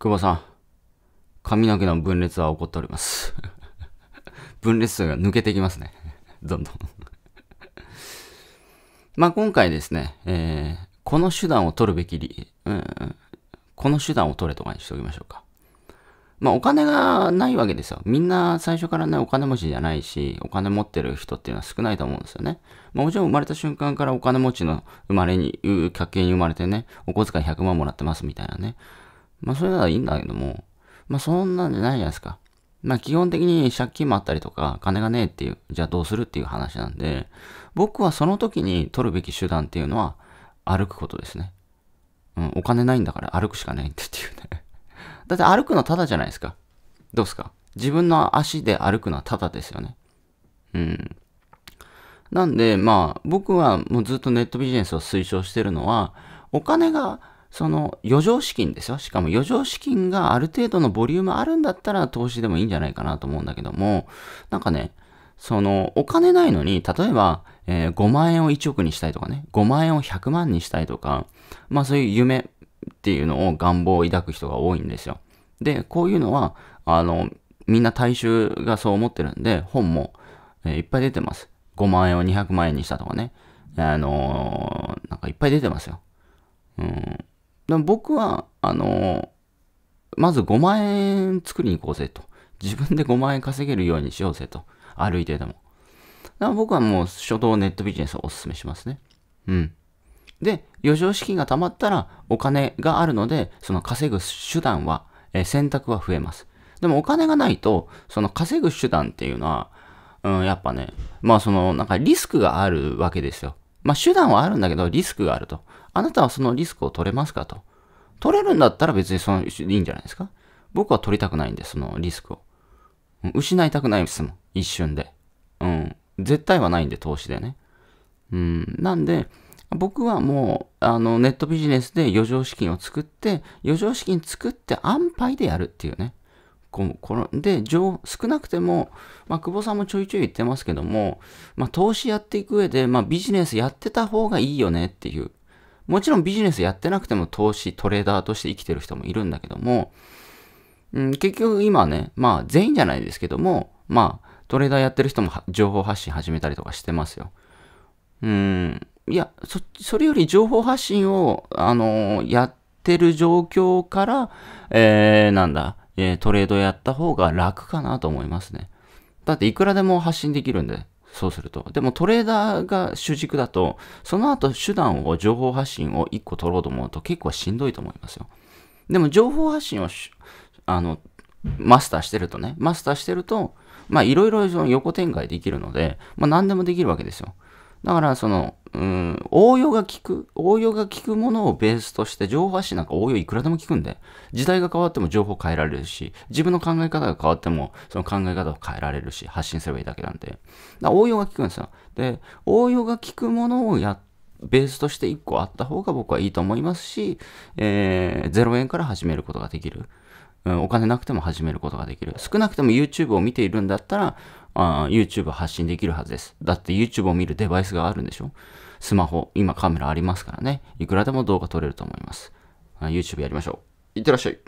久保さん、髪の毛の分裂は起こっております。分裂数が抜けていきますね。どんどん まあ今回ですね、えー、この手段を取るべき理、うん、この手段を取れとかにしておきましょうか。まあお金がないわけですよ。みんな最初からね、お金持ちじゃないし、お金持ってる人っていうのは少ないと思うんですよね。まあもちろん生まれた瞬間からお金持ちの生まれに、家計に生まれてね、お小遣い100万もらってますみたいなね。まあそれならいいんだけども、まあそんなんじゃないじゃないですか。まあ基本的に借金もあったりとか、金がねえっていう、じゃあどうするっていう話なんで、僕はその時に取るべき手段っていうのは、歩くことですね。うん、お金ないんだから歩くしかないんだっていうね だって歩くのただじゃないですか。どうすか自分の足で歩くのはただですよね。うん。なんで、まあ、僕はもうずっとネットビジネスを推奨してるのは、お金がその余剰資金ですよ。しかも余剰資金がある程度のボリュームあるんだったら投資でもいいんじゃないかなと思うんだけども、なんかね、そのお金ないのに、例えば、えー、5万円を1億にしたいとかね、5万円を100万にしたいとか、まあそういう夢っていうのを願望を抱く人が多いんですよ。で、こういうのは、あの、みんな大衆がそう思ってるんで、本も、えー、いっぱい出てます。5万円を200万円にしたとかね。あのー、なんかいっぱい出てますよ。うん。僕は、あの、まず5万円作りに行こうぜと。自分で5万円稼げるようにしようぜと。歩いてでも。僕はもう初動ネットビジネスをお勧めしますね。うん。で、余剰資金が貯まったらお金があるので、その稼ぐ手段は、え選択は増えます。でもお金がないと、その稼ぐ手段っていうのは、うん、やっぱね、まあその、なんかリスクがあるわけですよ。まあ、手段はあるんだけど、リスクがあると。あなたはそのリスクを取れますかと。取れるんだったら別にその、いいんじゃないですか僕は取りたくないんで、そのリスクを。失いたくないですもん。一瞬で。うん。絶対はないんで、投資でね。うん。なんで、僕はもう、あの、ネットビジネスで余剰資金を作って、余剰資金作って安牌でやるっていうね。こので少なくても、まあ、久保さんもちょいちょい言ってますけども、まあ、投資やっていく上で、まあ、ビジネスやってた方がいいよねっていうもちろんビジネスやってなくても投資トレーダーとして生きてる人もいるんだけども、うん、結局今ねまあ全員じゃないですけどもまあトレーダーやってる人も情報発信始めたりとかしてますようんいやそそれより情報発信をあのー、やってる状況から、えー、なんだえー、トレードやった方が楽かなと思いますね。だっていくらでも発信できるんで、そうすると。でもトレーダーが主軸だと、その後手段を、情報発信を1個取ろうと思うと結構しんどいと思いますよ。でも情報発信をあの、マスターしてるとね、マスターしてると、まあいろいろ横展開できるので、まあ何でもできるわけですよ。だからその、うん、応用が効く、応用が効くものをベースとして、情報発信なんか応用いくらでも効くんで、時代が変わっても情報変えられるし、自分の考え方が変わっても、その考え方を変えられるし、発信すればいいだけなんで、応用が効くんですよ。で、応用が効くものをやベースとして1個あった方が僕はいいと思いますし、えー、0円から始めることができる。お金なくても始めることができる。少なくても YouTube を見ているんだったら、YouTube 発信できるはずです。だって YouTube を見るデバイスがあるんでしょスマホ、今カメラありますからね。いくらでも動画撮れると思います。YouTube やりましょう。いってらっしゃい。